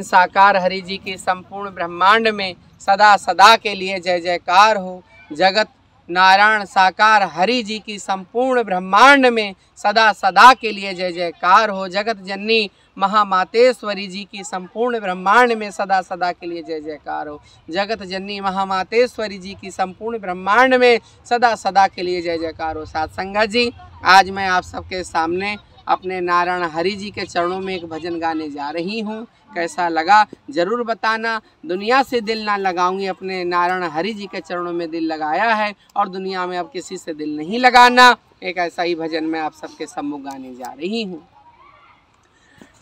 भगवान साकार हरि जी की संपूर्ण ब्रह्मांड में सदा सदा के लिए जय जयकार हो जगत नारायण साकार हरि जी की संपूर्ण ब्रह्मांड में सदा सदा के लिए जय जयकार हो जगत जननी महामातेश्वरी जी की संपूर्ण ब्रह्मांड में सदा सदा के लिए जय जयकार हो जगत जननी महामातेश्वरी जी की संपूर्ण ब्रह्मांड में सदा सदा के लिए जय जयकार हो सात संगत जी आज मैं आप सबके सामने अपने नारायण हरि जी के चरणों में एक भजन गाने जा रही हूँ कैसा लगा ज़रूर बताना दुनिया से दिल ना लगाऊंगी अपने नारायण हरि जी के चरणों में दिल लगाया है और दुनिया में अब किसी से दिल नहीं लगाना एक ऐसा ही भजन मैं आप सबके सम्मुख गाने जा रही हूँ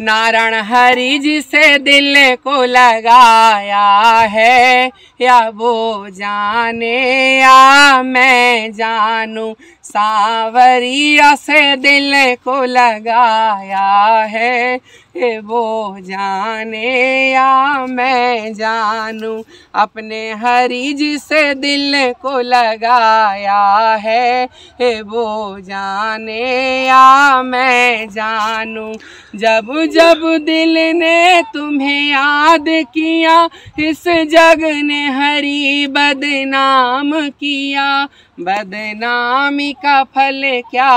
नारायण हरि जी से दिल को लगाया है या वो जाने या मैं जानू सावरिया से दिल को लगाया है ए वो जाने या मैं जानू अपने हरी जिसे दिल को लगाया है ए वो जाने या मैं जानू जब जब दिल ने तुम्हें याद किया इस जग ने हरी बदनाम किया बदनामी का फल क्या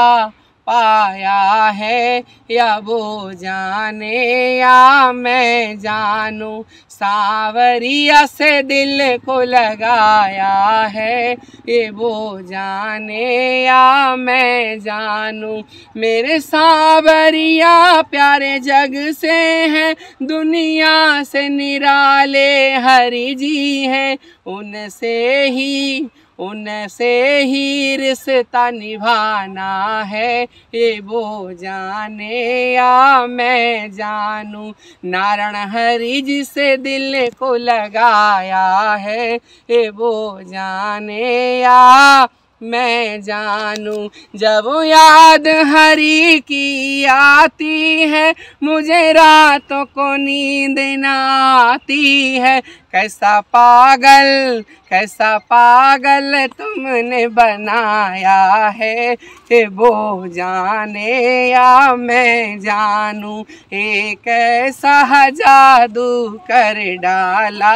पाया है या वो जाने या मैं जानूं सावरिया से दिल को लगाया है ये वो जाने या मैं जानूं मेरे सावरिया प्यारे जग से हैं दुनिया से निराले हरी जी हैं उनसे ही उनसे ही रिश्ता निभाना है ये वो जाने या मैं जानू नारायण हरि जिसे दिल को लगाया है ये वो जाने या मैं जानू जब याद हरी की आती है मुझे रातों को नींद ना आती है कैसा पागल कैसा पागल तुमने बनाया है ये वो जाने या मैं जानू एक ऐसा जादू कर डाला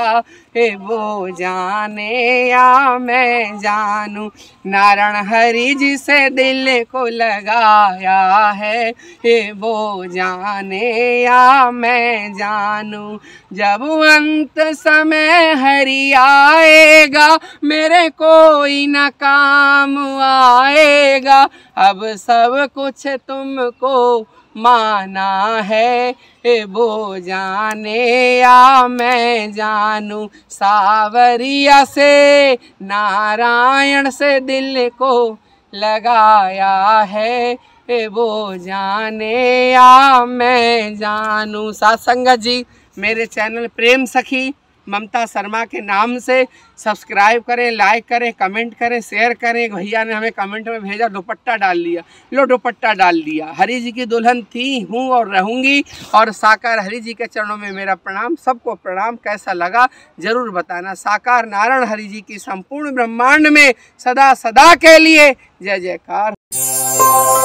हे वो जाने या मैं जानू नारायण हरि जी से दिल को लगाया है हे वो जाने या मैं जानू जब अंत सम में हरी आएगा मेरे कोई ना काम आएगा अब सब कुछ तुमको माना है ए वो जाने या मैं जानू सावरिया से नारायण से दिल को लगाया है ए वो जाने या मैं जानू सासंगत जी मेरे चैनल प्रेम सखी ममता शर्मा के नाम से सब्सक्राइब करें लाइक करें कमेंट करें शेयर करें भैया ने हमें कमेंट में भेजा दुपट्टा डाल लिया लो दुपट्टा डाल दिया हरी जी की दुल्हन थी हूँ और रहूँगी और साकार हरी जी के चरणों में मेरा प्रणाम सबको प्रणाम कैसा लगा ज़रूर बताना साकार नारायण हरि जी की संपूर्ण ब्रह्मांड में सदा सदा के लिए जय जयकार